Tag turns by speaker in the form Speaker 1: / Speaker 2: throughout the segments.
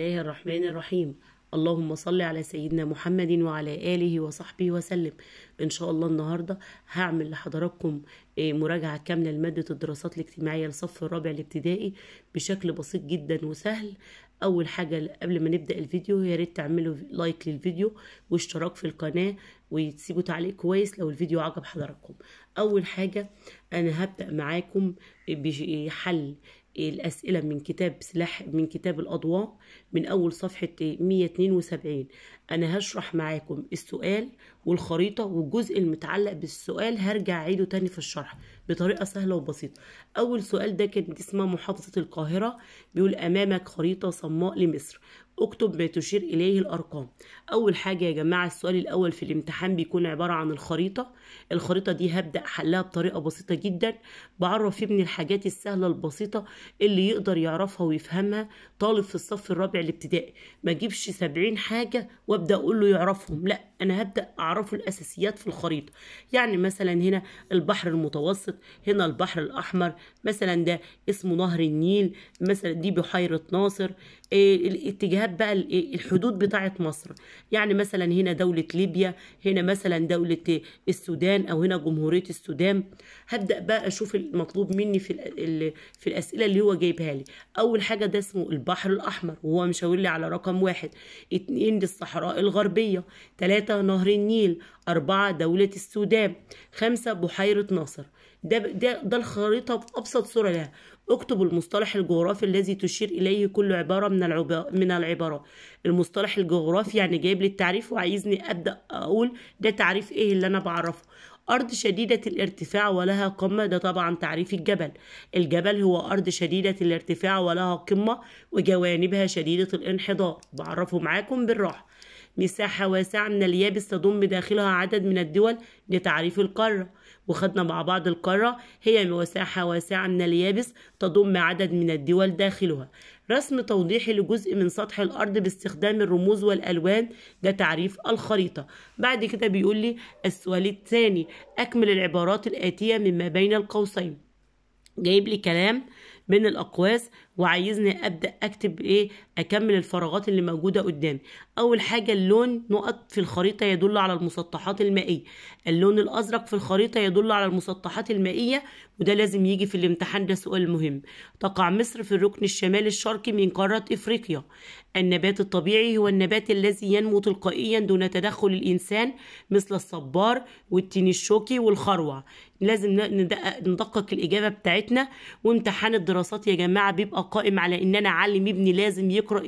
Speaker 1: الله الرحمن الرحيم اللهم صل على سيدنا محمد وعلى آله وصحبه وسلم إن شاء الله النهاردة هعمل لحضراتكم آه، مراجعة كاملة لمادة الدراسات الاجتماعية لصف الرابع الابتدائي بشكل بسيط جدا وسهل أول حاجة قبل ما نبدأ الفيديو يا ريت تعملوا لايك للفيديو واشتراك في القناة وتسيبوا تعليق كويس لو الفيديو عجب حضراتكم أول حاجة أنا هبدأ معاكم بحل الأسئلة من كتاب سلاح من كتاب الأضواء من أول صفحة 172 أنا هشرح معاكم السؤال والخريطة والجزء المتعلق بالسؤال هرجع أعيده تاني في الشرح بطريقة سهلة وبسيطة أول سؤال ده كان اسمه محافظة القاهرة بيقول أمامك خريطة صماء لمصر اكتب ما تشير اليه الارقام اول حاجه يا جماعه السؤال الاول في الامتحان بيكون عباره عن الخريطه الخريطه دي هبدا احلها بطريقه بسيطه جدا بعرف فيه من الحاجات السهله البسيطه اللي يقدر يعرفها ويفهمها طالب في الصف الرابع الابتدائي ما اجيبش 70 حاجه وابدا اقول له يعرفهم لا انا هبدا اعرفه الاساسيات في الخريطه يعني مثلا هنا البحر المتوسط هنا البحر الاحمر مثلا ده اسمه نهر النيل مثلا دي بحيره ناصر إيه، الاتجاهات بقى إيه، الحدود بتاعه مصر يعني مثلا هنا دوله ليبيا هنا مثلا دوله السودان او هنا جمهوريه السودان هبدا بقى اشوف المطلوب مني في في الاسئله اللي هو جايبها لي اول حاجه ده اسمه البحر الاحمر وهو مشاور لي على رقم واحد اتنين الصحراء الغربيه تلاته ثلاثة نهر النيل أربعة دولة السودان خمسة بحيرة ناصر ده, ده, ده الخريطة بأبسط صورة لها اكتب المصطلح الجغرافي الذي تشير إليه كل عبارة من العب... من العبارة المصطلح الجغرافي يعني جايب لي التعريف وعايزني أبدأ أقول ده تعريف إيه اللي أنا بعرفه أرض شديدة الارتفاع ولها قمة ده طبعا تعريف الجبل الجبل هو أرض شديدة الارتفاع ولها قمة وجوانبها شديدة الانحدار بعرفه معاكم بالراحة مساحة واسعة من اليابس تضم داخلها عدد من الدول لتعريف القارة وخدنا مع بعض القارة هي مساحة واسعة من اليابس تضم عدد من الدول داخلها رسم توضيحي لجزء من سطح الأرض باستخدام الرموز والألوان ده تعريف الخريطة بعد كده بيقول لي السؤال الثاني أكمل العبارات الآتية مما بين القوسين جايب لي كلام من الاقواس وعايزني ابدا اكتب ايه اكمل الفراغات اللي موجوده قدامي اول حاجه اللون نقط في الخريطه يدل على المسطحات المائيه اللون الازرق في الخريطه يدل على المسطحات المائيه وده لازم يجي في الامتحان ده سؤال مهم تقع مصر في الركن الشمالي الشرقي من قاره افريقيا النبات الطبيعي هو النبات الذي ينمو تلقائيا دون تدخل الانسان مثل الصبار والتين الشوكي والخروع لازم ندقق ندقق الاجابه بتاعتنا وامتحان الدراسات يا جماعه بيبقى قائم على ان انا اعلم ابني لازم يقرا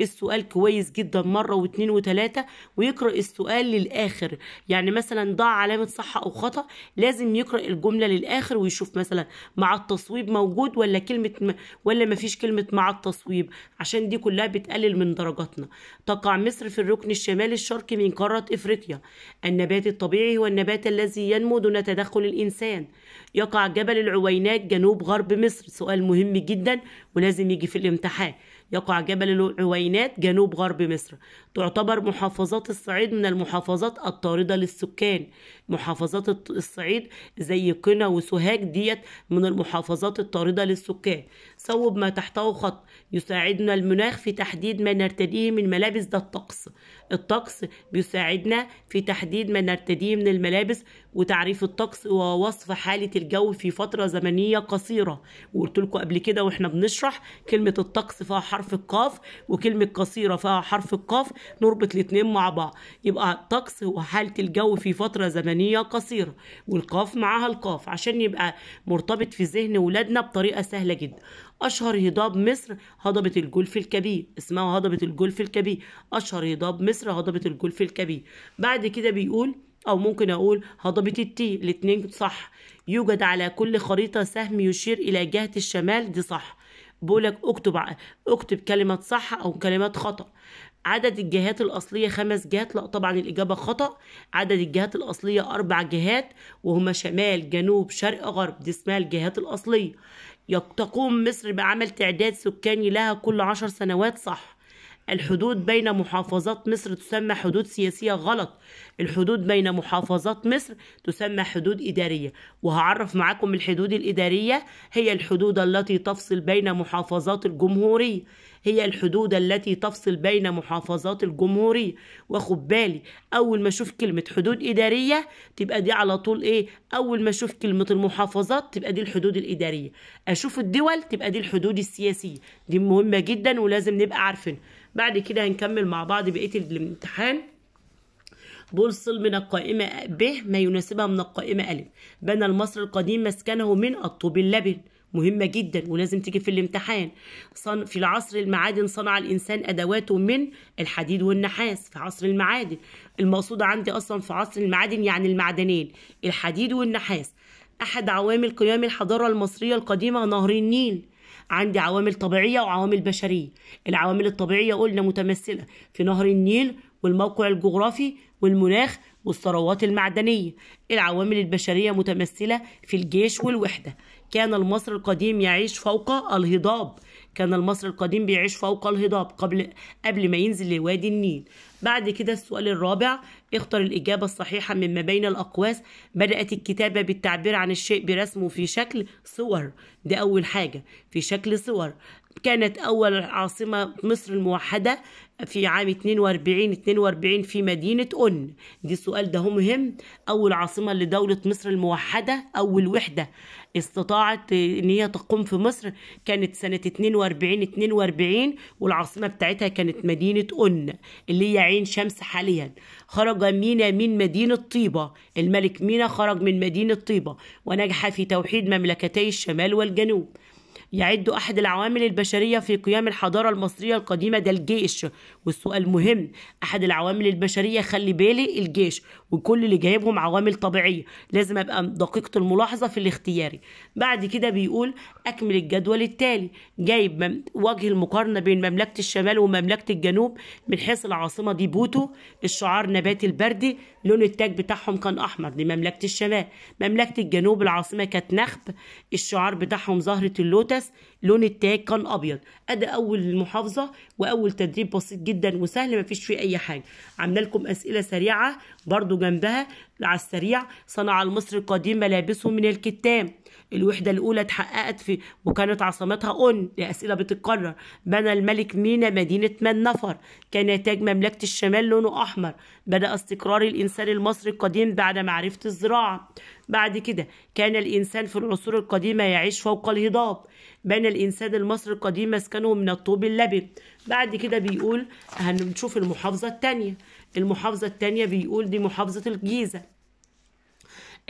Speaker 1: السؤال كويس جدا مره واثنين وثلاثه ويقرا السؤال للاخر يعني مثلا ضع علامه صح او خطا لازم يقرا الجمله للاخر ويشوف مثلا مع التصويب موجود ولا كلمه ولا ما فيش كلمه مع التصويب عشان دي كلها بتقلل من درجاتنا تقع مصر في الركن الشمالي الشرقي من قاره افريقيا النبات الطبيعي هو النبات الذي ينمو دون تدخل الإنسان يقع جبل العوينات جنوب غرب مصر سؤال مهم جدا ولازم يجي في الامتحان يقع جبل العوينات جنوب غرب مصر تعتبر محافظات الصعيد من المحافظات الطاردة للسكان محافظات الصعيد زي قنا وسوهاج ديت من المحافظات الطاردة للسكان صوب ما تحته خط يساعدنا المناخ في تحديد ما نرتديه من ملابس ده الطقس الطقس بيساعدنا في تحديد ما نرتديه من الملابس وتعريف الطقس ووصف حالة الجو في فترة زمنية قصيرة وقلت لكم قبل كده واحنا بنشرح كلمة الطقس فيها حرف القاف وكلمة قصيرة فيها حرف القاف نربط الاثنين مع بعض يبقى الطقس وحالة الجو في فترة زمنية زمنية قصيرة والقاف معاها القاف عشان يبقى مرتبط في ذهن ولادنا بطريقة سهلة جدا أشهر هضاب مصر هضبة الجلف الكبير اسمها هضبة الجلف الكبير أشهر هضاب مصر هضبة الجلف الكبير بعد كده بيقول أو ممكن أقول هضبة التي الاتنين صح يوجد على كل خريطة سهم يشير إلى جهة الشمال دي صح بقولك اكتب اكتب كلمة صح أو كلمات خطأ عدد الجهات الأصلية خمس جهات لا طبعا الإجابة خطأ عدد الجهات الأصلية أربع جهات وهما شمال جنوب شرق غرب دي اسمها الجهات الأصلية تقوم مصر بعمل تعداد سكاني لها كل عشر سنوات صح الحدود بين محافظات مصر تسمى حدود سياسية غلط الحدود بين محافظات مصر تسمى حدود إدارية وهعرف معاكم الحدود الإدارية هي الحدود التي تفصل بين محافظات الجمهورية هي الحدود التي تفصل بين محافظات الجمهورية واخد بالي أول ما أشوف كلمة حدود إدارية تبقى دي على طول إيه أول ما أشوف كلمة المحافظات تبقى دي الحدود الإدارية أشوف الدول تبقى دي الحدود السياسية دي مهمة جدا ولازم نبقى عارفين بعد كده هنكمل مع بعض بقية الامتحان بوصل من القائمة ب ما يناسبها من القائمة ألف بنى المصر القديم مسكنه من الطوب اللبن مهمة جدا ولازم تيجي في الامتحان صن في العصر المعادن صنع الإنسان أدواته من الحديد والنحاس في عصر المعادن المقصود عندي أصلا في عصر المعادن يعني المعدنين الحديد والنحاس أحد عوامل قيام الحضارة المصرية القديمة نهر النيل عندي عوامل طبيعية وعوامل بشرية العوامل الطبيعية قلنا متمثلة في نهر النيل والموقع الجغرافي والمناخ والثروات المعدنية العوامل البشرية متمثلة في الجيش والوحدة كان المصري القديم يعيش فوق الهضاب كان المصري القديم بيعيش فوق الهضاب قبل قبل ما ينزل لوادي النيل بعد كده السؤال الرابع اختر الإجابة الصحيحة مما بين الأقواس بدأت الكتابة بالتعبير عن الشيء برسمه في شكل صور دي أول حاجة في شكل صور كانت أول عاصمة مصر الموحدة في عام 42 42 في مدينة أن دي السؤال ده مهم أول عاصمة لدولة مصر الموحدة أول وحدة استطاعت إن هي تقوم في مصر كانت سنة 42 42 والعاصمة بتاعتها كانت مدينة أن اللي هي عين شمس حاليا خرج مينا من مدينة طيبة الملك مينا خرج من مدينة طيبة ونجح في توحيد مملكتي الشمال والجنوب يعد أحد العوامل البشرية في قيام الحضارة المصرية القديمة ده الجيش والسؤال مهم أحد العوامل البشرية خلي بالي الجيش وكل اللي جايبهم عوامل طبيعية لازم أبقى دقيقة الملاحظة في الاختياري بعد كده بيقول أكمل الجدول التالي جايب وجه المقارنة بين مملكة الشمال ومملكة الجنوب من حيث العاصمة دي بوتو الشعار نبات البردي لون التاج بتاعهم كان احمر دي مملكه الشمال مملكه الجنوب العاصمه كانت نخب الشعار بتاعهم زهره اللوتس لون التاج كان ابيض ادي اول محافظه واول تدريب بسيط جدا وسهل مفيش فيه اي حاجه عامله لكم اسئله سريعه برضو جنبها على السريع صنع المصر القديم ملابسه من الكتام الوحده الاولى اتحققت في وكانت عاصمتها اون دي اسئله بتتكرر بنى الملك مينا مدينه منفر كان تاج مملكه الشمال لونه احمر بدا استقرار الانسان المصري القديم بعد معرفه الزراعه بعد كده كان الإنسان في العصور القديمة يعيش فوق الهضاب بنى الإنسان المصري القديم مسكنه من الطوب اللبن بعد كده بيقول هنشوف المحافظة التانية المحافظة التانية بيقول دي محافظة الجيزة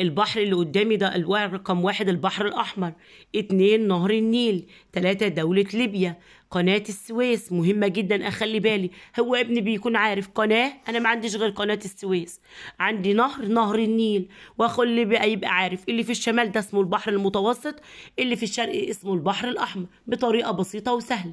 Speaker 1: البحر اللي قدامي ده الواقع رقم واحد البحر الأحمر اتنين نهر النيل تلاتة دولة ليبيا قناة السويس مهمة جدا أخلي بالي هو ابني بيكون عارف قناة أنا ما عنديش غير قناة السويس عندي نهر نهر النيل وأخلي بقى يبقى عارف اللي في الشمال ده اسمه البحر المتوسط اللي في الشرق اسمه البحر الأحمر بطريقة بسيطة وسهلة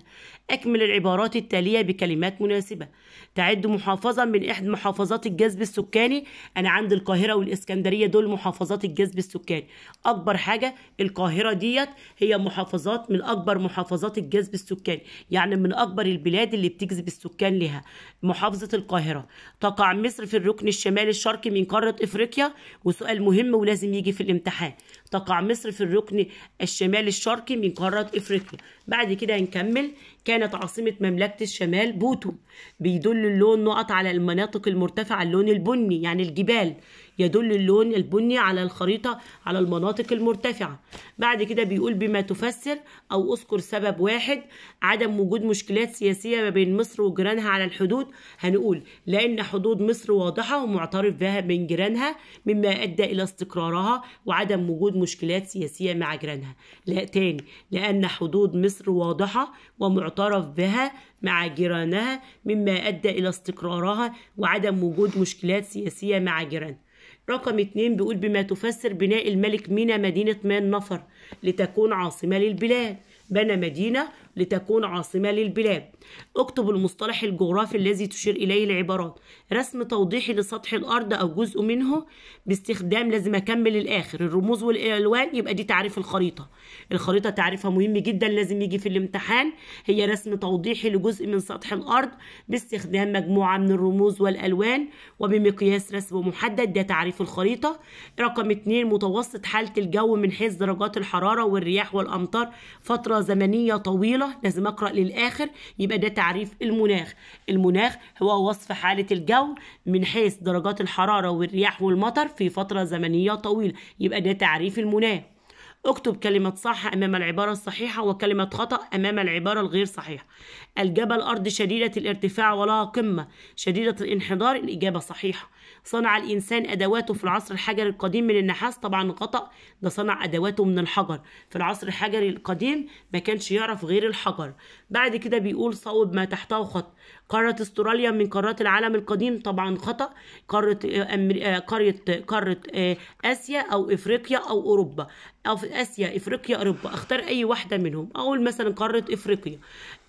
Speaker 1: أكمل العبارات التالية بكلمات مناسبة تعد محافظة من إحدى محافظات الجذب السكاني أنا عندي القاهرة والإسكندرية دول محافظات الجذب السكاني أكبر حاجة القاهرة ديت هي محافظات من أكبر محافظات الجذب السكاني يعني من أكبر البلاد اللي بتجذب السكان لها محافظة القاهرة تقع مصر في الركن الشمالي الشرقي من قارة إفريقيا وسؤال مهم ولازم يجي في الامتحان تقع مصر في الركن الشمالي الشرقي من قارة إفريقيا بعد كده هنكمل كانت عاصمة مملكة الشمال بوتو بيدل اللون نقط على المناطق المرتفعة اللون البني يعني الجبال يدل اللون البني على الخريطة على المناطق المرتفعة بعد كده بيقول بما تفسر أو أذكر سبب واحد عدم وجود مشكلات سياسية ما بين مصر وجيرانها على الحدود هنقول لأن حدود مصر واضحة ومعترف بها من جيرانها مما أدى إلى استقرارها وعدم وجود مشكلات سياسية مع جيرانها لا تاني لأن حدود مصر واضحة ومعترف معترف بها مع جيرانها مما أدى إلى استقرارها وعدم وجود مشكلات سياسية مع جيرانها رقم اتنين بيقول بما تفسر بناء الملك مينا مدينة مان نفر لتكون عاصمة للبلاد بنى مدينة لتكون عاصمة للبلاد اكتب المصطلح الجغرافي الذي تشير إليه العبارات رسم توضيحي لسطح الأرض أو جزء منه باستخدام لازم أكمل الآخر الرموز والألوان يبقى دي تعريف الخريطة الخريطة تعريفها مهم جدا لازم يجي في الامتحان هي رسم توضيحي لجزء من سطح الأرض باستخدام مجموعة من الرموز والألوان وبمقياس رسم محدد ده تعريف الخريطة رقم اتنين متوسط حالة الجو من حيث درجات الحرارة والرياح والأمطار فترة زمنية طويلة لازم أقرأ للآخر يبقى ده تعريف المناخ المناخ هو وصف حالة الجو الجو من حيث درجات الحرارة والرياح والمطر في فترة زمنية طويلة يبقى ده تعريف المناخ اكتب كلمة صح أمام العبارة الصحيحة وكلمة خطأ أمام العبارة الغير صحيحة الجبل أرض شديدة الارتفاع ولها قمة شديدة الانحدار الإجابة صحيحة صنع الإنسان أدواته في العصر الحجري القديم من النحاس طبعا خطأ ده صنع أدواته من الحجر في العصر الحجري القديم ما كانش يعرف غير الحجر بعد كده بيقول صوب ما تحته خط قارة استراليا من قارات العالم القديم طبعا خطأ قارة آه، آه، قارة قارة آسيا أو إفريقيا أو أوروبا او في اسيا افريقيا اوروبا اختار اي واحده منهم اقول مثلا قاره افريقيا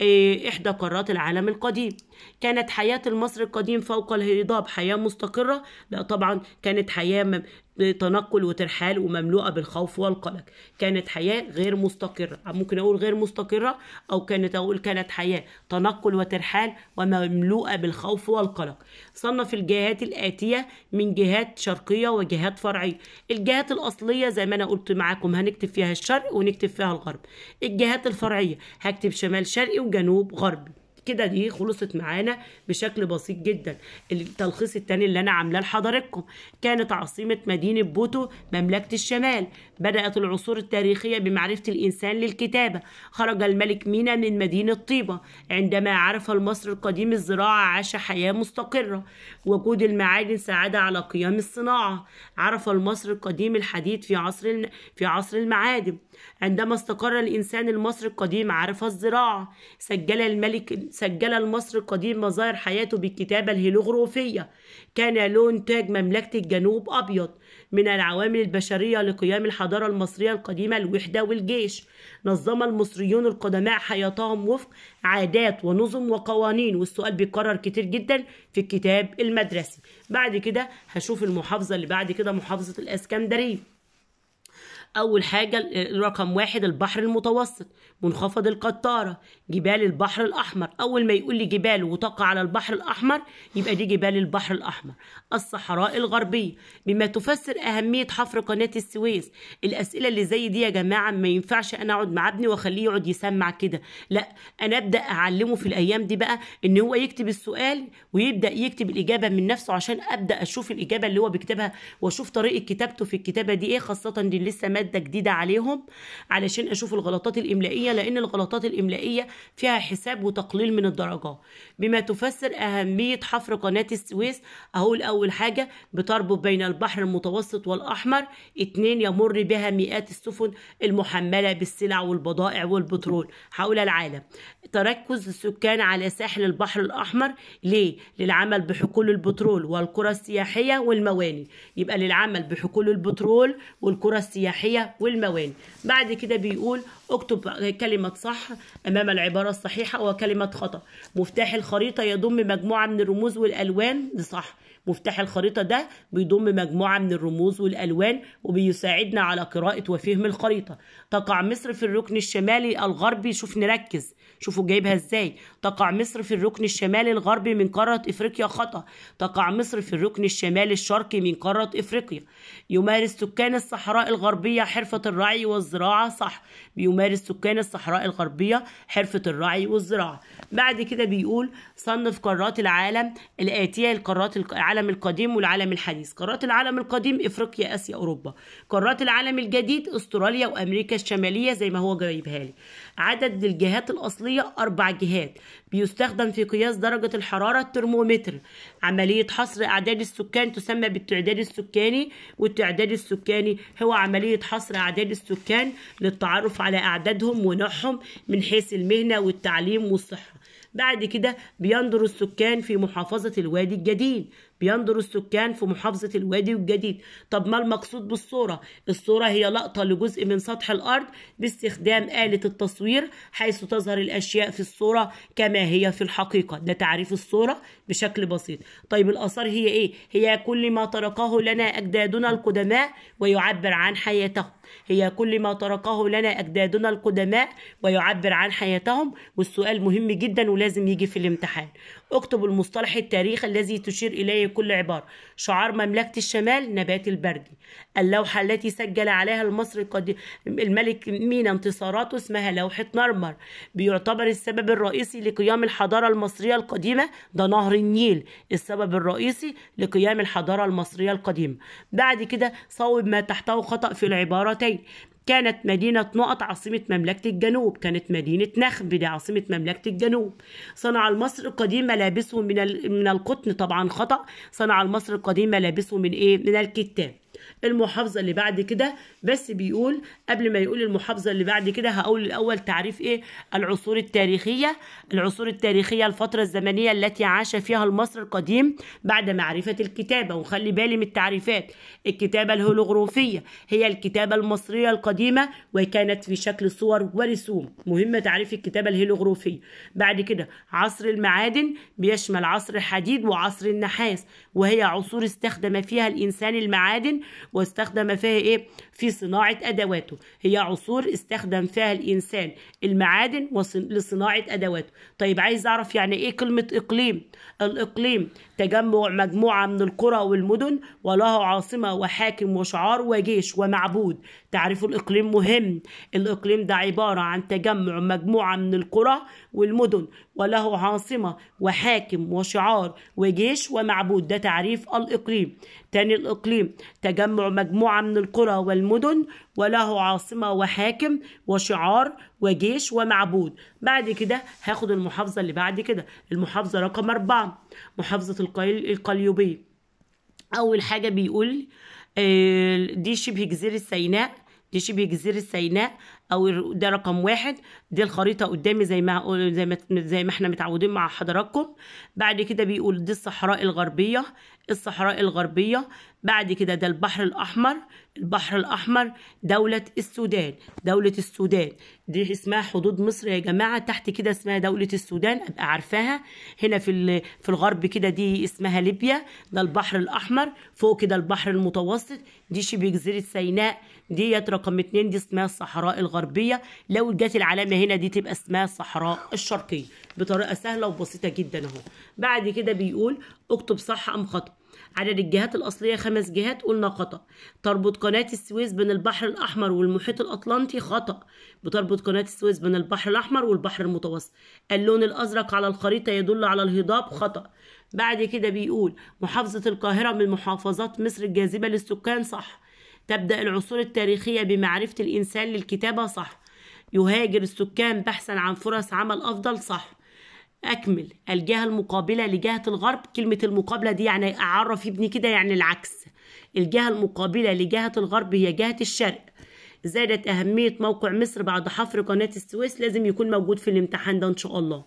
Speaker 1: إيه، احدى قارات العالم القديم كانت حياه المصري القديم فوق الهضاب حياه مستقره لا طبعا كانت حياه تنقل وترحال ومملوءه بالخوف والقلق كانت حياه غير مستقره ممكن اقول غير مستقره او كانت اقول كانت حياه تنقل وترحال ومملوءه بالخوف والقلق صنف الجهات الاتيه من جهات شرقيه وجهات فرعيه الجهات الاصليه زي ما انا قلت معاكم هنكتب فيها الشرق ونكتب فيها الغرب الجهات الفرعيه هكتب شمال شرقي وجنوب غربي كده دي خلصت معانا بشكل بسيط جدا التلخيص الثاني اللي انا عاملاه لحضراتكم كانت عاصمه مدينه بوتو مملكه الشمال بدات العصور التاريخيه بمعرفه الانسان للكتابه خرج الملك مينا من مدينه طيبه عندما عرف المصري القديم الزراعه عاش حياه مستقره وجود المعادن ساعد على قيام الصناعه عرف المصري القديم الحديد في عصر في عصر المعادن عندما استقر الإنسان المصري القديم عرف الزراعة سجل الملك سجل المصري القديم مظاهر حياته بالكتابة الهيلوغرافية كان لون تاج مملكة الجنوب أبيض من العوامل البشرية لقيام الحضارة المصرية القديمة الوحدة والجيش نظم المصريون القدماء حياتهم وفق عادات ونظم وقوانين والسؤال بيتكرر كتير جدا في الكتاب المدرسي بعد كده هشوف المحافظة اللي بعد كده محافظة الإسكندرية أول حاجة رقم واحد البحر المتوسط منخفض القطارة جبال البحر الأحمر أول ما يقول لي جبال وتقع على البحر الأحمر يبقى دي جبال البحر الأحمر الصحراء الغربية بما تفسر أهمية حفر قناة السويس الأسئلة اللي زي دي يا جماعة ما ينفعش أنا أقعد مع ابني وأخليه يقعد يسمع كده لا أنا أبدأ أعلمه في الأيام دي بقى إن هو يكتب السؤال ويبدأ يكتب الإجابة من نفسه عشان أبدأ أشوف الإجابة اللي هو بيكتبها وأشوف طريقة كتابته في الكتابة دي إيه خاصة دي لسه مادة مادة جديدة عليهم علشان أشوف الغلطات الإملائية لأن الغلطات الإملائية فيها حساب وتقليل من الدرجات بما تفسر أهمية حفر قناة السويس أقول أول حاجة بتربط بين البحر المتوسط والأحمر اتنين يمر بها مئات السفن المحملة بالسلع والبضائع والبترول حول العالم تركز السكان على ساحل البحر الأحمر ليه؟ للعمل بحقول البترول والقرى السياحية والمواني يبقى للعمل بحقول البترول والقرى السياحية الاساسيه والمواني بعد كده بيقول اكتب كلمة صح أمام العبارة الصحيحة وكلمة خطأ مفتاح الخريطة يضم مجموعة من الرموز والألوان لصح مفتاح الخريطة ده بيضم مجموعة من الرموز والألوان وبيساعدنا على قراءة وفهم الخريطة تقع مصر في الركن الشمالي الغربي شوف نركز شوفوا جايبها ازاي تقع مصر في الركن الشمالي الغربي من قارة افريقيا خطأ تقع مصر في الركن الشمالي الشرقي من قارة افريقيا يمارس سكان الصحراء الغربية حرفة الرعي والزراعة صح بيمارس سكان الصحراء الغربية حرفة الرعي والزراعة بعد كده بيقول صنف قارات العالم الآتية القارات العالم العالم القديم والعالم الحديث قارات العالم القديم افريقيا اسيا اوروبا قارات العالم الجديد استراليا وامريكا الشماليه زي ما هو جايبها لي عدد الجهات الاصليه اربع جهات بيستخدم في قياس درجه الحراره الترمومتر عمليه حصر اعداد السكان تسمى بالتعداد السكاني والتعداد السكاني هو عمليه حصر اعداد السكان للتعرف على اعدادهم ونوعهم من حيث المهنه والتعليم والصحه بعد كده بينظر السكان في محافظة الوادي الجديد بينظر السكان في محافظة الوادي الجديد طب ما المقصود بالصورة الصورة هي لقطة لجزء من سطح الأرض باستخدام آلة التصوير حيث تظهر الأشياء في الصورة كما هي في الحقيقة ده تعريف الصورة بشكل بسيط طيب الآثار هي إيه؟ هي كل ما تركه لنا أجدادنا القدماء ويعبر عن حياتهم هي كل ما تركه لنا أجدادنا القدماء ويعبر عن حياتهم والسؤال مهم جدا ولازم يجي في الامتحان اكتب المصطلح التاريخ الذي تشير إليه كل عبارة شعار مملكة الشمال نبات البردي اللوحة التي سجل عليها المصري القديم الملك مينا انتصاراته اسمها لوحة مرمر بيعتبر السبب الرئيسي لقيام الحضارة المصرية القديمة ده نهر النيل السبب الرئيسي لقيام الحضارة المصرية القديمة بعد كده صوب ما تحته خطأ في العبارة مرتين كانت مدينة نقط عاصمة مملكة الجنوب كانت مدينة نخب دي عاصمة مملكة الجنوب صنع المصري القديم ملابسه من من القطن طبعا خطأ صنع المصري القديم ملابسه من ايه من الكتان المحافظه اللي بعد كده بس بيقول قبل ما يقول المحافظه اللي بعد كده هقول الاول تعريف ايه العصور التاريخيه العصور التاريخيه الفتره الزمنيه التي عاش فيها المصري القديم بعد معرفه الكتابه وخلي بالي من التعريفات الكتابه الهولوغروفية هي الكتابه المصريه القديمه وكانت في شكل صور ورسوم مهم تعريف الكتابه الهولوغروفية بعد كده عصر المعادن بيشمل عصر الحديد وعصر النحاس وهي عصور استخدم فيها الانسان المعادن واستخدم فيها إيه؟ في صناعة أدواته هي عصور استخدم فيها الإنسان المعادن لصناعة أدواته طيب عايز أعرف يعني إيه كلمة إقليم الإقليم تجمع مجموعة من القرى والمدن وله عاصمة وحاكم وشعار وجيش ومعبود تعريف الإقليم مهم الإقليم ده عبارة عن تجمع مجموعة من القرى والمدن وله عاصمة وحاكم وشعار وجيش ومعبود ده تعريف الإقليم تاني الإقليم تجمع مجموعة من القرى والمدن وله عاصمة وحاكم وشعار وجيش ومعبود بعد كده هاخد المحافظة اللي بعد كده المحافظة رقم أربعة محافظة القليوبية أول حاجة بيقول آه، دي شبه جزيرة سيناء دي شبه جزيرة سيناء او ده رقم واحد دي الخريطه قدامي زي ما زي ما زي ما احنا متعودين مع حضراتكم بعد كده بيقول دي الصحراء الغربيه الصحراء الغربيه بعد كده ده البحر الاحمر البحر الأحمر دولة السودان دولة السودان دي اسمها حدود مصر يا جماعة تحت كده اسمها دولة السودان أبقى عارفاها هنا في في الغرب كده دي اسمها ليبيا ده البحر الأحمر فوق كده البحر المتوسط دي شبه جزيرة سيناء ديت رقم اتنين دي اسمها الصحراء الغربية لو جت العلامة هنا دي تبقى اسمها الصحراء الشرقية بطريقة سهلة وبسيطة جدا أهو بعد كده بيقول اكتب صح أم خطأ عدد الجهات الأصلية خمس جهات قلنا خطأ تربط قناة السويس بين البحر الأحمر والمحيط الأطلنطي خطأ بتربط قناة السويس بين البحر الأحمر والبحر المتوسط اللون الأزرق على الخريطة يدل على الهضاب خطأ بعد كده بيقول محافظة القاهرة من محافظات مصر الجاذبة للسكان صح تبدأ العصور التاريخية بمعرفة الإنسان للكتابة صح يهاجر السكان بحثا عن فرص عمل أفضل صح اكمل الجهه المقابله لجهه الغرب كلمه المقابله دي يعني اعرف ابني كده يعني العكس الجهه المقابله لجهه الغرب هي جهه الشرق زادت اهميه موقع مصر بعد حفر قناه السويس لازم يكون موجود في الامتحان ده ان شاء الله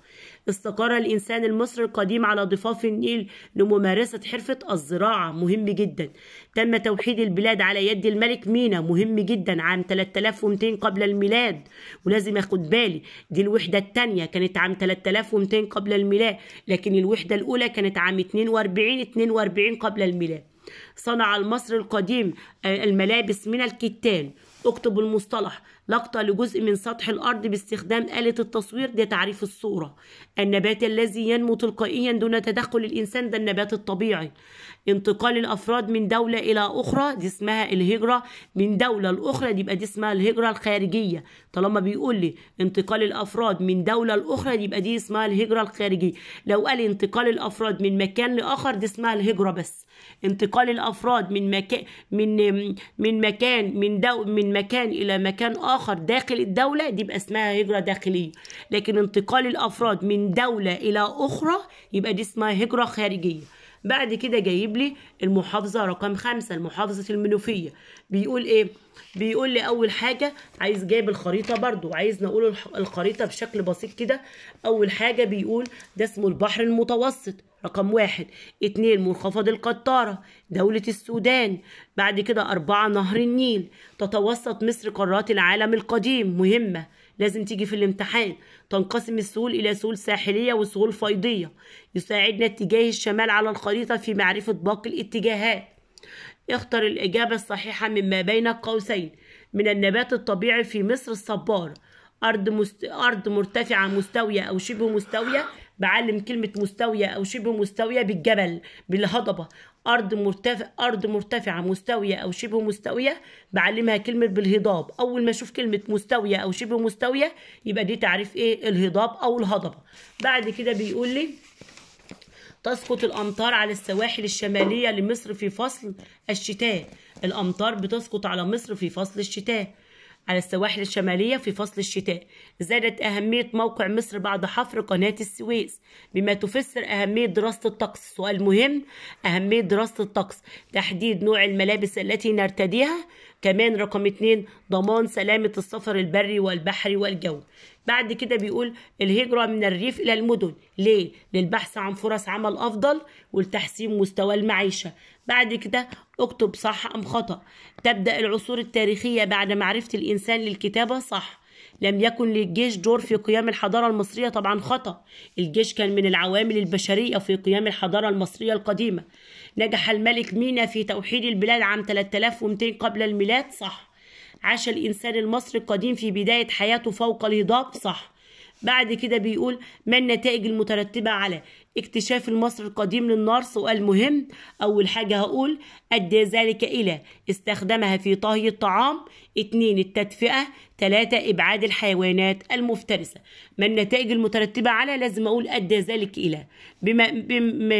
Speaker 1: استقر الإنسان المصري القديم على ضفاف النيل لممارسة حرفة الزراعة مهم جدا تم توحيد البلاد على يد الملك مينا مهم جدا عام 3200 قبل الميلاد ولازم أخد بالي دي الوحدة الثانية كانت عام 3200 قبل الميلاد لكن الوحدة الأولى كانت عام 42 42 قبل الميلاد صنع المصري القديم آه، الملابس من الكتان اكتب المصطلح لقطة لجزء من سطح الأرض باستخدام آلة التصوير ده تعريف الصورة النبات الذي ينمو تلقائيا دون تدخل الإنسان ده النبات الطبيعي انتقال الأفراد من دولة إلى أخرى دي اسمها الهجرة من دولة لأخرى دي يبقى دي اسمها الهجرة الخارجية طالما بيقول لي انتقال الأفراد من دولة لأخرى يبقى دي اسمها الهجرة الخارجية لو قال انتقال الأفراد من مكان لآخر دي اسمها الهجرة بس انتقال الأفراد من مكان من من مكان من دو من مكان إلى مكان آخر آخر داخل الدولة دي يبقى اسمها هجرة داخلية لكن انتقال الأفراد من دولة إلى أخرى يبقى دي اسمها هجرة خارجية بعد كده جايب لي المحافظة رقم خمسة المحافظة المنوفية بيقول ايه بيقول لي اول حاجة عايز جايب الخريطة برضو عايز نقول الخريطة بشكل بسيط كده اول حاجة بيقول ده اسمه البحر المتوسط رقم واحد اتنين منخفض القطارة دولة السودان بعد كده أربعة نهر النيل تتوسط مصر قارات العالم القديم مهمة لازم تيجي في الامتحان تنقسم السهول إلى سهول ساحلية وسهول فيضية يساعدنا اتجاه الشمال على الخريطة في معرفة باقي الاتجاهات اختر الإجابة الصحيحة مما بين قوسين من النبات الطبيعي في مصر الصبار أرض, مست... أرض مرتفعة مستوية أو شبه مستوية بعلم كلمة مستوية أو شبه مستوية بالجبل بالهضبة أرض مرتفع أرض مرتفعة مستوية أو شبه مستوية بعلمها كلمة بالهضاب أول ما أشوف كلمة مستوية أو شبه مستوية يبقى دي تعريف إيه الهضاب أو الهضبة بعد كده بيقول لي تسقط الأمطار على السواحل الشمالية لمصر في فصل الشتاء الأمطار بتسقط على مصر في فصل الشتاء على السواحل الشمالية في فصل الشتاء زادت أهمية موقع مصر بعد حفر قناة السويس بما تفسر أهمية دراسة الطقس سؤال مهم أهمية دراسة الطقس تحديد نوع الملابس التي نرتديها كمان رقم اتنين ضمان سلامة السفر البري والبحري والجو بعد كده بيقول الهجرة من الريف إلى المدن ليه؟ للبحث عن فرص عمل أفضل ولتحسين مستوى المعيشة بعد كده اكتب صح أم خطأ تبدأ العصور التاريخية بعد معرفة الإنسان للكتابة صح لم يكن للجيش دور في قيام الحضارة المصرية طبعا خطأ الجيش كان من العوامل البشرية في قيام الحضارة المصرية القديمة نجح الملك مينا في توحيد البلاد عام 3200 قبل الميلاد صح عاش الإنسان المصري القديم في بداية حياته فوق الهضاب صح بعد كده بيقول ما النتائج المترتبة على اكتشاف المصري القديم للنار سؤال مهم أول حاجة هقول أدى ذلك إلى استخدمها في طهي الطعام اتنين التدفئة ثلاثة إبعاد الحيوانات المفترسة ما النتائج المترتبة على لازم أقول أدى ذلك إلى بما بم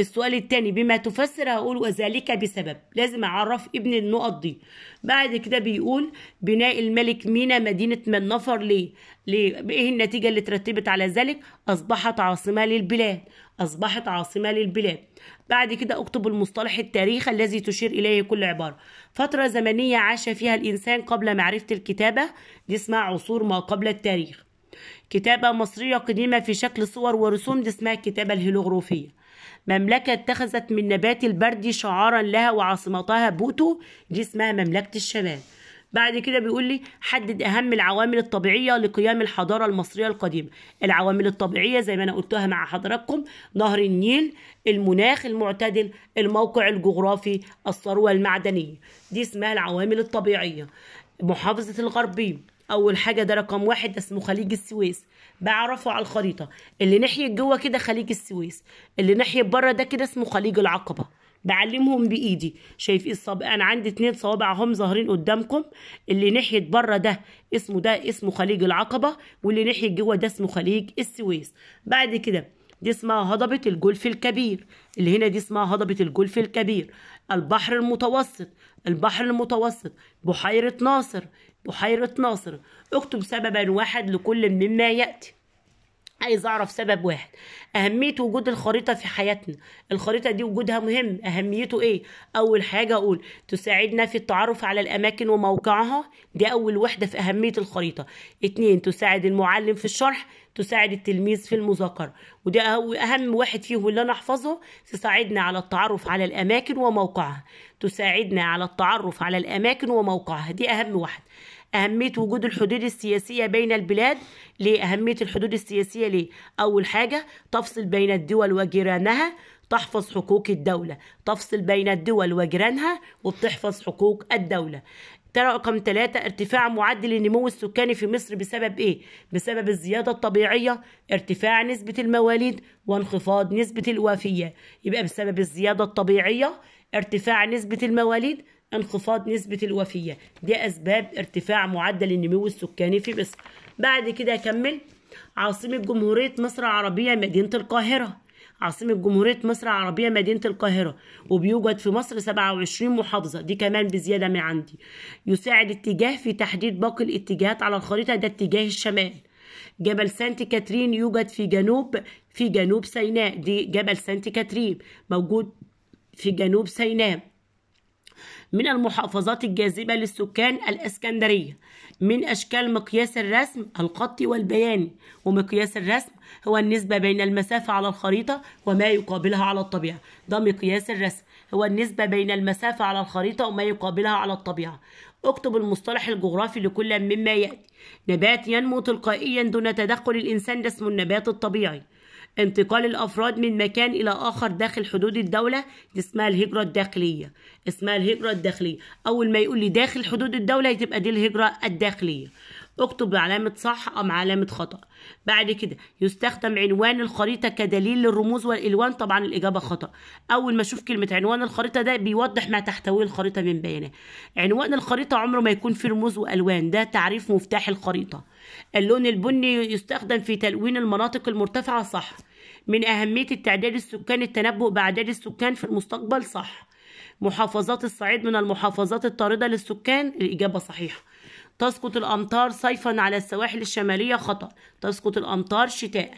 Speaker 1: السؤال الثاني بما تفسر أقول وذلك بسبب لازم أعرف ابن النقط دي بعد كده بيقول بناء الملك مينا مدينة من نفر ليه؟ ليه؟ إيه النتيجة اللي ترتبت على ذلك؟ أصبحت عاصمة للبلاد أصبحت عاصمة للبلاد بعد كده اكتب المصطلح التاريخ الذي تشير إليه كل عبارة فترة زمنية عاش فيها الإنسان قبل معرفة الكتابة دي اسمها عصور ما قبل التاريخ كتابة مصرية قديمة في شكل صور ورسوم دي اسمها الكتابة الهيلوغروفية مملكة اتخذت من نبات البردي شعارا لها وعاصمتها بوتو دي اسمها مملكة الشمال بعد كده بيقول لي حدد اهم العوامل الطبيعيه لقيام الحضاره المصريه القديمه العوامل الطبيعيه زي ما انا قلتها مع حضراتكم نهر النيل المناخ المعتدل الموقع الجغرافي الثروه المعدنيه دي اسمها العوامل الطبيعيه محافظه الغربيه اول حاجه ده رقم واحد اسمه خليج السويس بعرفه على الخريطه اللي ناحيه جوه كده خليج السويس اللي ناحيه بره ده كده اسمه خليج العقبه بعلمهم بايدي شايف ايه الصابع انا عندي اتنين صوابع هم ظاهرين قدامكم اللي ناحيه بره ده اسمه ده اسمه خليج العقبه واللي ناحيه جوه ده اسمه خليج السويس بعد كده دي اسمها هضبة الجولف الكبير اللي هنا دي اسمها هضبة الجولف الكبير البحر المتوسط البحر المتوسط بحيرة ناصر بحيرة ناصر اكتب سببا واحد لكل مما يأتي عايز اعرف سبب واحد اهميه وجود الخريطه في حياتنا الخريطه دي وجودها مهم اهميته ايه اول حاجه اقول تساعدنا في التعرف على الاماكن وموقعها دي اول وحده في اهميه الخريطه اتنين تساعد المعلم في الشرح تساعد التلميذ في المذاكرة وده أهم واحد فيهم اللي أنا أحفظه تساعدنا على التعرف على الأماكن وموقعها تساعدنا على التعرف على الأماكن وموقعها دي أهم واحد أهمية وجود الحدود السياسية بين البلاد ليه أهمية الحدود السياسية ليه أول حاجة تفصل بين الدول وجيرانها تحفظ حقوق الدولة تفصل بين الدول وجيرانها وبتحفظ حقوق الدولة ترى رقم ثلاثة ارتفاع معدل النمو السكاني في مصر بسبب ايه؟ بسبب الزيادة الطبيعية ارتفاع نسبة المواليد وانخفاض نسبة الوافية يبقى بسبب الزيادة الطبيعية ارتفاع نسبة المواليد انخفاض نسبة الوفية دي أسباب ارتفاع معدل النمو السكاني في مصر بعد كده أكمل عاصمة جمهورية مصر العربية مدينة القاهرة عاصمة جمهورية مصر العربية مدينة القاهرة وبيوجد في مصر 27 محافظة دي كمان بزيادة من عندي يساعد اتجاه في تحديد باقي الاتجاهات على الخريطة ده اتجاه الشمال جبل سانت كاترين يوجد في جنوب في جنوب سيناء دي جبل سانت كاترين موجود في جنوب سيناء من المحافظات الجاذبة للسكان الإسكندرية من أشكال مقياس الرسم الخطي والبياني ومقياس الرسم هو النسبة بين المسافة على الخريطة وما يقابلها على الطبيعة ده مقياس الرسم هو النسبة بين المسافة على الخريطة وما يقابلها على الطبيعة اكتب المصطلح الجغرافي لكل مما يأتي نبات ينمو تلقائيا دون تدخل الإنسان ده اسمه النبات الطبيعي انتقال الأفراد من مكان إلى آخر داخل حدود الدولة دي اسمها الهجرة الداخلية اسمها الهجرة الداخلية أول ما يقول لي داخل حدود الدولة تبقى دي الهجرة الداخلية اكتب بعلامة صح أم علامة خطأ بعد كده يستخدم عنوان الخريطة كدليل للرموز والإلوان طبعا الإجابة خطأ أول ما أشوف كلمة عنوان الخريطة ده بيوضح ما تحتويه الخريطة من بيانات عنوان الخريطة عمره ما يكون فيه رموز وألوان ده تعريف مفتاح الخريطة اللون البني يستخدم في تلوين المناطق المرتفعة صح من أهمية التعداد السكاني التنبؤ بأعداد السكان في المستقبل صح محافظات الصعيد من المحافظات الطاردة للسكان الإجابة صحيحة تسقط الأمطار صيفا على السواحل الشمالية خطأ تسقط الأمطار شتاء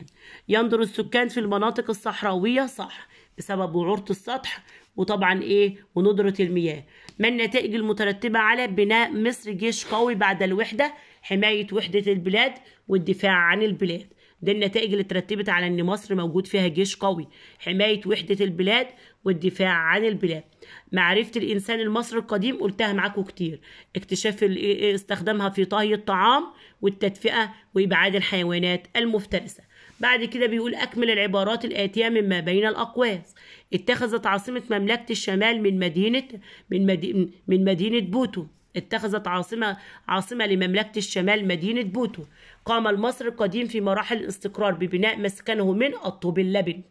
Speaker 1: ينظر السكان في المناطق الصحراوية صح بسبب وعورة السطح وطبعا ايه وندرة المياه ما النتائج المترتبة على بناء مصر جيش قوي بعد الوحدة حماية وحدة البلاد والدفاع عن البلاد ده النتائج اللي اترتبت على ان مصر موجود فيها جيش قوي حماية وحدة البلاد والدفاع عن البلاد معرفة الإنسان المصري القديم قلتها معاكم كتير اكتشاف استخدامها في طهي الطعام والتدفئة وإبعاد الحيوانات المفترسة بعد كده بيقول أكمل العبارات الآتية مما بين الأقواس اتخذت عاصمة مملكة الشمال من مدينة من مدينة, من مدينة بوتو اتخذت عاصمة عاصمة لمملكة الشمال مدينة بوتو قام المصري القديم في مراحل الاستقرار ببناء مسكنه من الطوب اللبن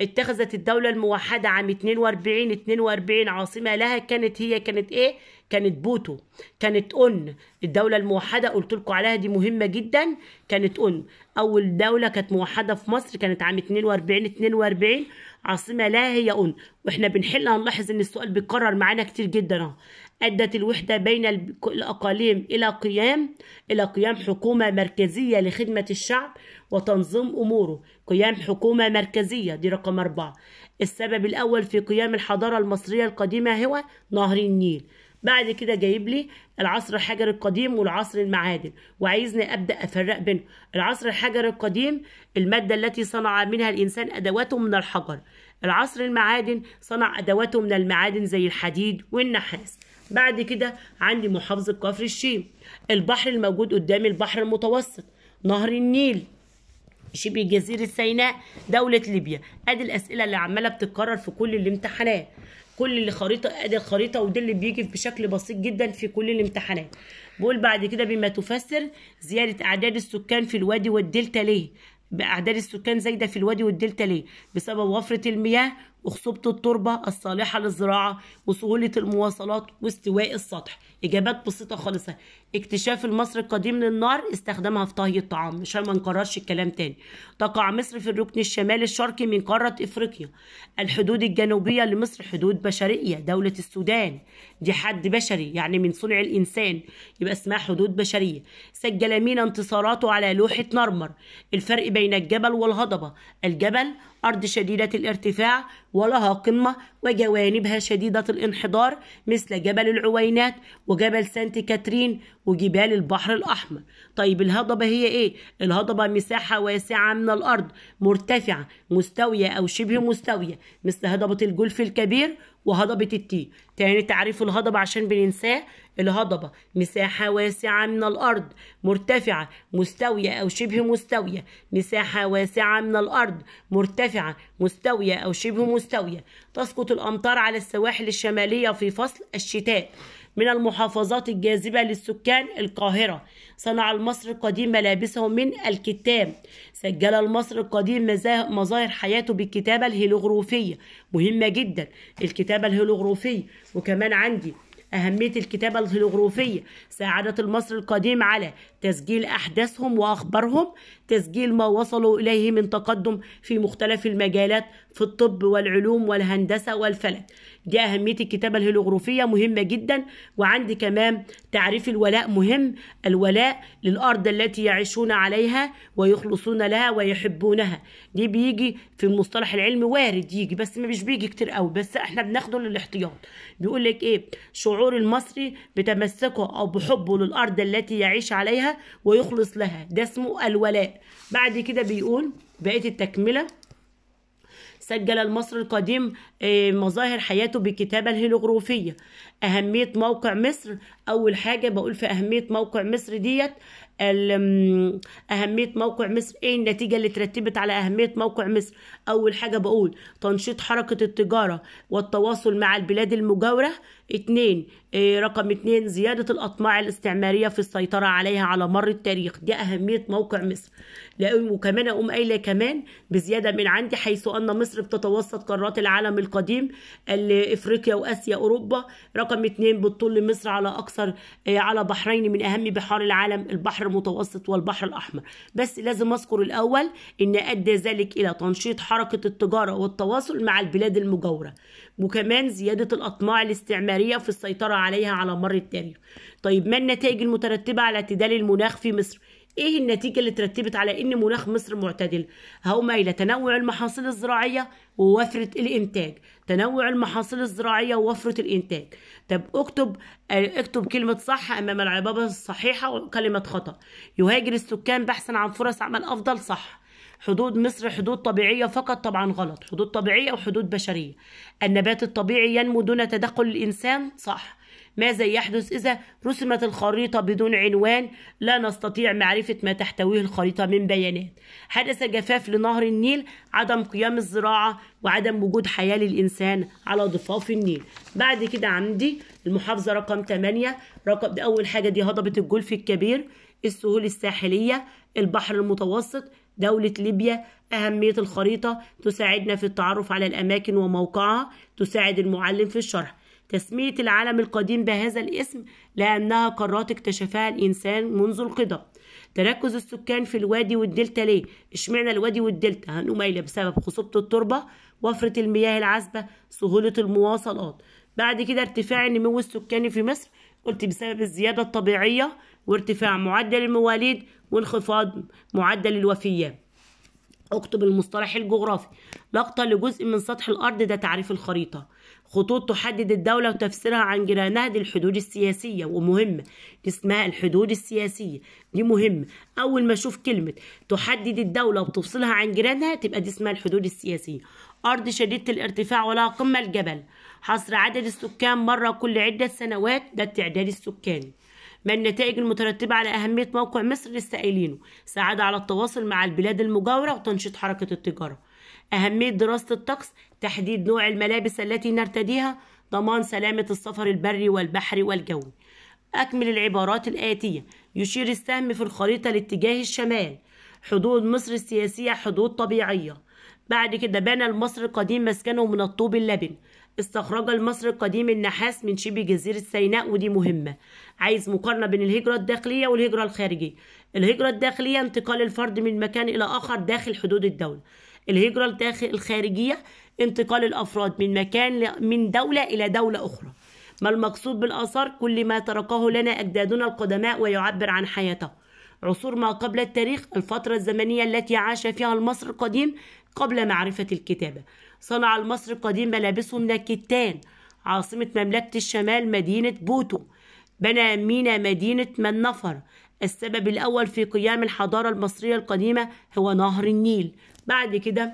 Speaker 1: اتخذت الدولة الموحدة عام 42 42 عاصمة لها كانت هي كانت ايه كانت بوتو كانت أن الدولة الموحدة قلت لكم عليها دي مهمة جدا كانت أن أول دولة كانت موحدة في مصر كانت عام 42 42 عاصمة لها هي أن واحنا بنحل هنلاحظ ان السؤال بيتكرر معانا كتير جدا اهو أدت الوحدة بين الأقاليم إلى قيام إلى قيام حكومة مركزية لخدمة الشعب وتنظيم أموره قيام حكومة مركزية دي رقم أربعة السبب الأول في قيام الحضارة المصرية القديمة هو نهر النيل بعد كده جايب لي العصر الحجري القديم والعصر المعادن وعايزني ابدا افرق بينهم العصر الحجري القديم الماده التي صنع منها الانسان ادواته من الحجر العصر المعادن صنع ادواته من المعادن زي الحديد والنحاس بعد كده عندي محافظة كفر الشيم البحر الموجود قدامي البحر المتوسط نهر النيل شبه جزيرة سيناء دولة ليبيا ادي الاسئلة اللي عمالة بتتكرر في كل الامتحانات كل اللي خريطة ادي الخريطة وده اللي بيجي بشكل بسيط جدا في كل الامتحانات بقول بعد كده بما تفسر زيادة اعداد السكان في الوادي والدلتا ليه بأعداد السكان زايدة في الوادي والدلتا ليه؟ بسبب وفرة المياه وخصوبة التربة الصالحة للزراعة وسهولة المواصلات واستواء السطح إجابات بسيطة خالصة اكتشاف المصر القديم للنار استخدمها في طهي الطعام عشان ما نكررش الكلام تاني تقع مصر في الركن الشمالي الشرقي من قارة افريقيا الحدود الجنوبية لمصر حدود بشرية دولة السودان دي حد بشري يعني من صنع الانسان يبقى اسمها حدود بشرية سجل مينا انتصاراته على لوحة مرمر الفرق بين الجبل والهضبة الجبل أرض شديدة الارتفاع ولها قمة وجوانبها شديدة الانحدار مثل جبل العوينات وجبل سانت كاترين وجبال البحر الأحمر طيب الهضبة هي إيه؟ الهضبة مساحة واسعة من الأرض مرتفعة مستوية أو شبه مستوية مثل هضبة الجلف الكبير وهضبة التيه تاني تعريف الهضبة عشان بننساه الهضبة مساحة واسعة من الأرض مرتفعة مستوية أو شبه مستوية مساحة واسعة من الأرض مرتفعة مستوية أو شبه مستوية تسقط الأمطار على السواحل الشمالية في فصل الشتاء من المحافظات الجاذبة للسكان القاهرة صنع المصري القديم ملابسه من الكتاب سجل المصري القديم مظاهر حياته بالكتابة الهيلوغروفية مهمة جدا الكتابة الهيلوغروفية وكمان عندي أهمية الكتابة الهيلوغروفية ساعدت المصري القديم على تسجيل أحداثهم وأخبارهم تسجيل ما وصلوا إليه من تقدم في مختلف المجالات في الطب والعلوم والهندسة والفلك دي أهمية الكتابة الهيلوغروفية مهمة جدا وعندي كمان تعريف الولاء مهم الولاء للأرض التي يعيشون عليها ويخلصون لها ويحبونها دي بيجي في المصطلح العلمي وارد يجي بس مش بيجي كتير قوي بس احنا بناخده للاحتياط بيقول لك ايه شعور المصري بتمسكه او بحبه للأرض التي يعيش عليها ويخلص لها ده اسمه الولاء بعد كده بيقول بقية التكملة سجل المصري القديم آه، مظاهر حياته بالكتابة الهيروغليفية أهمية موقع مصر أول حاجة بقول في أهمية موقع مصر ديت أهمية موقع مصر إيه النتيجة اللي ترتبت على أهمية موقع مصر اول حاجه بقول تنشيط حركه التجاره والتواصل مع البلاد المجاوره اتنين آه، رقم اتنين زياده الاطماع الاستعماريه في السيطره عليها على مر التاريخ دي اهميه موقع مصر وكمان اقوم قايله كمان بزياده من عندي حيث ان مصر بتتوسط قارات العالم القديم افريقيا واسيا اوروبا رقم اتنين بتطل مصر على اكثر آه، على بحرين من اهم بحار العالم البحر المتوسط والبحر الاحمر بس لازم اذكر الاول ان ادى ذلك الى تنشيط حركة التجارة والتواصل مع البلاد المجاورة وكمان زيادة الأطماع الاستعمارية في السيطرة عليها على مر التاريخ طيب ما النتائج المترتبة على اعتدال المناخ في مصر؟ ايه النتيجه اللي ترتبت على ان مناخ مصر معتدل هما الى تنوع المحاصيل الزراعيه ووفره الانتاج تنوع المحاصيل الزراعيه ووفره الانتاج طب اكتب اكتب كلمه صح امام العباره الصحيحه وكلمه خطا يهاجر السكان بحثا عن فرص عمل افضل صح حدود مصر حدود طبيعية فقط طبعا غلط حدود طبيعية وحدود بشرية النبات الطبيعي ينمو دون تدخل الإنسان صح ماذا يحدث إذا رسمت الخريطة بدون عنوان لا نستطيع معرفة ما تحتويه الخريطة من بيانات حدث جفاف لنهر النيل عدم قيام الزراعة وعدم وجود حياة للإنسان على ضفاف النيل بعد كده عندي المحافظة رقم 8 رقم دي أول حاجة دي هضبة الجولف الكبير السهول الساحلية البحر المتوسط دولة ليبيا أهمية الخريطة تساعدنا في التعرف على الأماكن وموقعها تساعد المعلم في الشرح تسمية العالم القديم بهذا الاسم لأنها قارات اكتشفها الإنسان منذ القدم تركز السكان في الوادي والدلتا ليه؟ اشمعنى الوادي والدلتا؟ هنقوم بسبب خصوبة التربة وفرة المياه العذبة سهولة المواصلات بعد كده ارتفاع النمو السكاني في مصر قلت بسبب الزيادة الطبيعية وارتفاع معدل المواليد وانخفاض معدل الوفيات اكتب المصطلح الجغرافي لقطة لجزء من سطح الأرض ده تعريف الخريطة خطوط تحدد الدولة وتفسيرها عن جيرانها دي الحدود السياسية ومهمة اسمها الحدود السياسية دي مهمة أول ما أشوف كلمة تحدد الدولة وتفصلها عن جيرانها تبقى دي اسمها الحدود السياسية أرض شديدة الارتفاع ولها قمة الجبل حصر عدد السكان مرة كل عدة سنوات ده التعداد السكاني ما النتائج المترتبة على أهمية موقع مصر للسائلين ساعد على التواصل مع البلاد المجاورة وتنشيط حركة التجارة أهمية دراسة الطقس تحديد نوع الملابس التي نرتديها ضمان سلامة السفر البري والبحري والجوي أكمل العبارات الآتية يشير السهم في الخريطة لاتجاه الشمال حدود مصر السياسية حدود طبيعية بعد كده بنى المصر القديم مسكنه من الطوب اللبن استخرج المصري القديم النحاس من شبه جزيرة سيناء ودي مهمة عايز مقارنة بين الهجرة الداخلية والهجرة الخارجية الهجرة الداخلية انتقال الفرد من مكان إلى آخر داخل حدود الدولة الهجرة الداخل الخارجية انتقال الأفراد من مكان ل... من دولة إلى دولة أخرى ما المقصود بالآثار كل ما تركه لنا أجدادنا القدماء ويعبر عن حياته عصور ما قبل التاريخ الفترة الزمنية التي عاش فيها المصري القديم قبل معرفة الكتابة صنع المصري القديم ملابسه من الكتان عاصمة مملكة الشمال مدينة بوتو بنى مينا مدينة منفر السبب الأول في قيام الحضارة المصرية القديمة هو نهر النيل بعد كده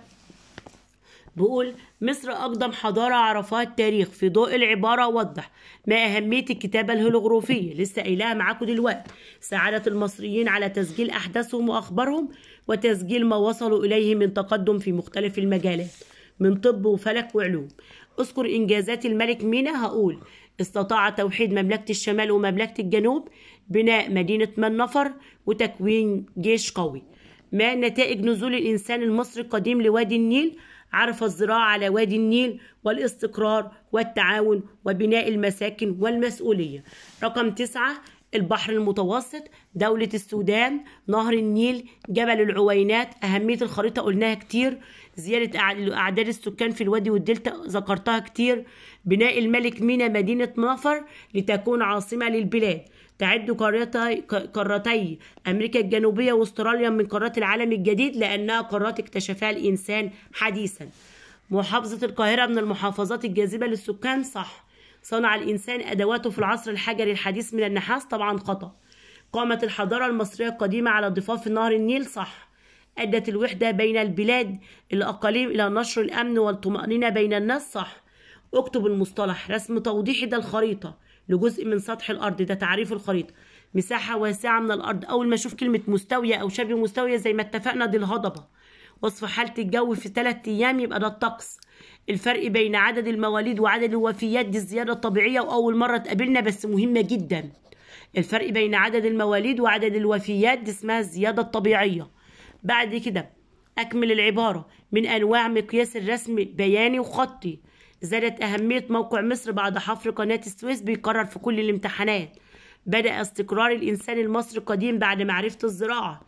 Speaker 1: بيقول مصر أقدم حضارة عرفها التاريخ في ضوء العبارة وضح ما أهمية الكتابة الهيلوغرافية لسه قايلاها معاكم دلوقتي سعادة المصريين على تسجيل أحداثهم وأخبارهم وتسجيل ما وصلوا إليه من تقدم في مختلف المجالات من طب وفلك وعلوم اذكر إنجازات الملك مينا هقول استطاع توحيد مملكة الشمال ومملكة الجنوب بناء مدينة منفر وتكوين جيش قوي ما نتائج نزول الإنسان المصري القديم لوادي النيل عرف الزراعة على وادي النيل والاستقرار والتعاون وبناء المساكن والمسؤولية رقم تسعة البحر المتوسط دولة السودان نهر النيل جبل العوينات أهمية الخريطة قلناها كتير زيادة أعداد السكان في الوادي والدلتا ذكرتها كتير بناء الملك مينا مدينة نافر لتكون عاصمة للبلاد تعد قارتي قارتي أمريكا الجنوبية واستراليا من قارات العالم الجديد لأنها قارات اكتشفها الإنسان حديثا محافظة القاهرة من المحافظات الجاذبة للسكان صح صنع الإنسان أدواته في العصر الحجري الحديث من النحاس طبعا خطأ قامت الحضارة المصرية القديمة على ضفاف نهر النيل صح أدت الوحدة بين البلاد الأقاليم إلى نشر الأمن والطمأنينة بين الناس صح اكتب المصطلح رسم توضيحي ده الخريطة لجزء من سطح الأرض ده تعريف الخريطة مساحة واسعة من الأرض أول ما أشوف كلمة مستوية أو شبه مستوية زي ما اتفقنا دي الهضبة وصف حالة الجو في ثلاثة أيام يبقى ده الطقس الفرق بين عدد المواليد وعدد الوفيات دي الزيادة الطبيعية وأول مرة تقابلنا بس مهمة جدا الفرق بين عدد المواليد وعدد الوفيات دي اسمها الزيادة الطبيعية بعد كده أكمل العبارة من أنواع مقياس الرسم بياني وخطي زادت أهمية موقع مصر بعد حفر قناة السويس بيكرر في كل الامتحانات بدأ استقرار الإنسان المصري القديم بعد معرفة الزراعة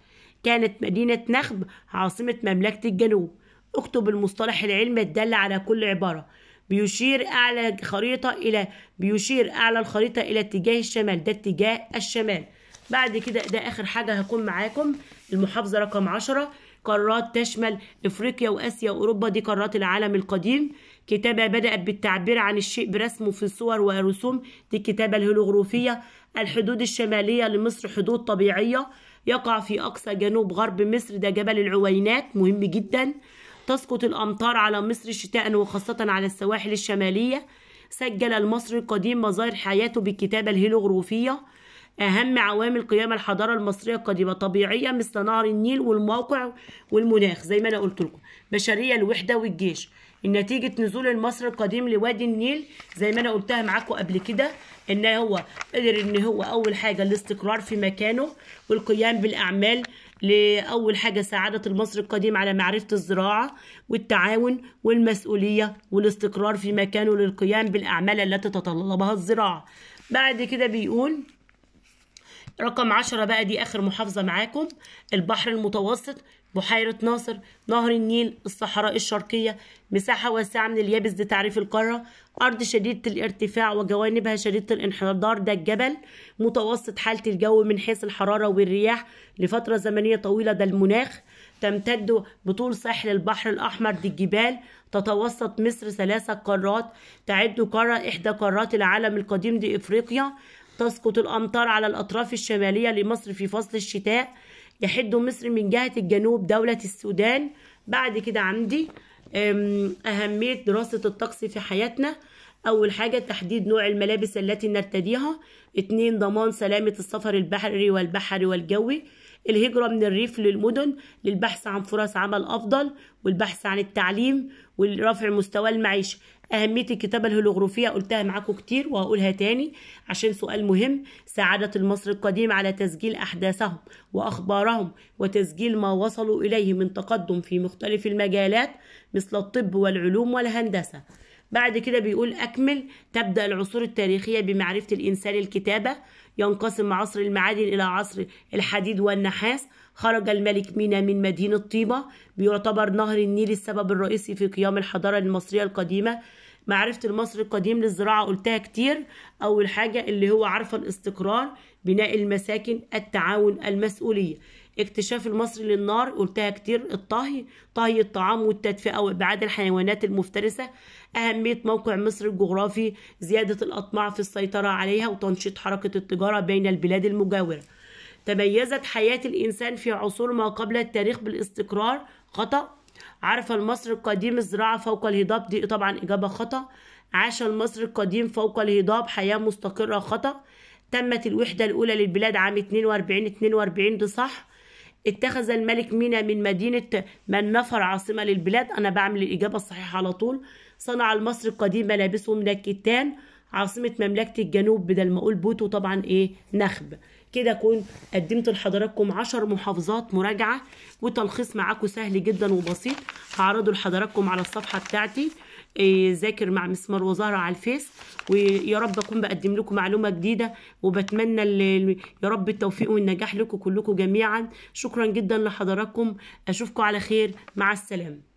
Speaker 1: كانت مدينة نخب عاصمة مملكة الجنوب اكتب المصطلح العلمي الدال على كل عبارة بيشير أعلى خريطة إلى بيشير أعلى الخريطة إلى اتجاه الشمال ده اتجاه الشمال بعد كده ده آخر حاجة هكون معاكم المحافظة رقم عشرة قارات تشمل إفريقيا وآسيا وأوروبا دي قارات العالم القديم كتابة بدأت بالتعبير عن الشيء برسمه في صور ورسوم دي الكتابة الهيلوغروفية الحدود الشمالية لمصر حدود طبيعية يقع في أقصى جنوب غرب مصر ده جبل العوينات مهم جدا تسقط الأمطار على مصر شتاء وخاصة على السواحل الشمالية سجل المصري القديم مظاهر حياته بالكتابة الهيلوغروفية أهم عوامل قيام الحضارة المصرية القديمة طبيعية مثل نهر النيل والموقع والمناخ زي ما أنا قلت لكم بشرية الوحدة والجيش نتيجة نزول المصري القديم لوادي النيل زي ما أنا قلتها معاكم قبل كده إن هو قدر إن هو أول حاجة الاستقرار في مكانه والقيام بالأعمال لأول حاجة سعادة المصري القديم على معرفة الزراعة والتعاون والمسؤولية والاستقرار في مكانه للقيام بالأعمال التي تتطلبها الزراعة بعد كده بيقول رقم عشرة بقى دي آخر محافظة معاكم البحر المتوسط بحيرة ناصر نهر النيل الصحراء الشرقية مساحة واسعة من اليابس لتعريف القارة أرض شديدة الارتفاع وجوانبها شديدة الانحدار ده الجبل متوسط حالة الجو من حيث الحرارة والرياح لفترة زمنية طويلة ده المناخ تمتد بطول ساحل البحر الأحمر دي الجبال تتوسط مصر ثلاثة قارات تعد قارة إحدى قارات العالم القديم دي إفريقيا تسقط الأمطار على الأطراف الشمالية لمصر في فصل الشتاء يحد مصر من جهة الجنوب دولة السودان بعد كده عندي أهمية دراسة الطقس في حياتنا أول حاجة تحديد نوع الملابس التي نرتديها اتنين ضمان سلامة السفر البحري والبحري والجوي الهجرة من الريف للمدن للبحث عن فرص عمل أفضل والبحث عن التعليم ورفع مستوى المعيشة أهمية الكتابة الهيلوغرافية قلتها معاكم كتير وهقولها تاني عشان سؤال مهم سعادة المصري القديم على تسجيل أحداثهم وأخبارهم وتسجيل ما وصلوا إليه من تقدم في مختلف المجالات مثل الطب والعلوم والهندسة بعد كده بيقول أكمل تبدأ العصور التاريخية بمعرفة الإنسان الكتابة ينقسم عصر المعادن إلى عصر الحديد والنحاس خرج الملك مينا من مدينة طيبة بيعتبر نهر النيل السبب الرئيسي في قيام الحضارة المصرية القديمة معرفة المصري القديم للزراعة قلتها كتير أول حاجة اللي هو عارفة الاستقرار بناء المساكن التعاون المسؤولية اكتشاف المصري للنار قلتها كتير الطهي طهي الطعام والتدفئة وإبعاد الحيوانات المفترسة أهمية موقع مصر الجغرافي زيادة الأطماع في السيطرة عليها وتنشيط حركة التجارة بين البلاد المجاورة تميزت حياة الإنسان في عصور ما قبل التاريخ بالاستقرار خطأ عرف المصري القديم الزراعة فوق الهضاب دي طبعا إجابة خطأ عاش المصري القديم فوق الهضاب حياة مستقرة خطأ تمت الوحدة الأولى للبلاد عام 42 42 ده صح اتخذ الملك مينا من مدينة من نفر عاصمة للبلاد أنا بعمل الإجابة الصحيحة على طول صنع المصري القديم ملابسه من الكتان عاصمة مملكة الجنوب بدل ما أقول بوتو طبعا إيه نخب كده اكون قدمت لحضراتكم 10 محافظات مراجعه وتلخيص معاكم سهل جدا وبسيط هعرضه لحضراتكم على الصفحه بتاعتي آه، ذاكر مع مسمار وزهرة على الفيس ويا رب اكون بقدم لكم معلومه جديده وبتمنى يا رب التوفيق والنجاح لكم كلكم جميعا شكرا جدا لحضراتكم اشوفكم على خير مع السلامه